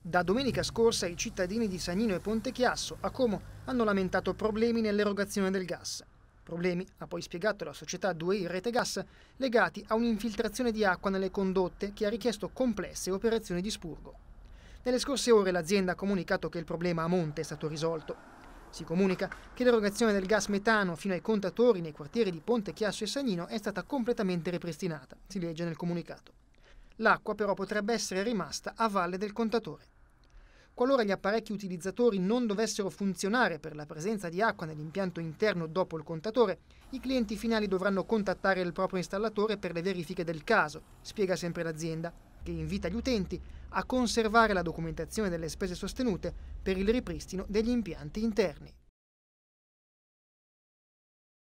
Da domenica scorsa i cittadini di Sagnino e Pontechiasso a Como hanno lamentato problemi nell'erogazione del gas. Problemi, ha poi spiegato la società 2i Rete Gas, legati a un'infiltrazione di acqua nelle condotte che ha richiesto complesse operazioni di spurgo. Nelle scorse ore l'azienda ha comunicato che il problema a monte è stato risolto. Si comunica che l'erogazione del gas metano fino ai contatori nei quartieri di Ponte Chiasso e Sagnino è stata completamente ripristinata, si legge nel comunicato l'acqua però potrebbe essere rimasta a valle del contatore. Qualora gli apparecchi utilizzatori non dovessero funzionare per la presenza di acqua nell'impianto interno dopo il contatore, i clienti finali dovranno contattare il proprio installatore per le verifiche del caso, spiega sempre l'azienda, che invita gli utenti a conservare la documentazione delle spese sostenute per il ripristino degli impianti interni.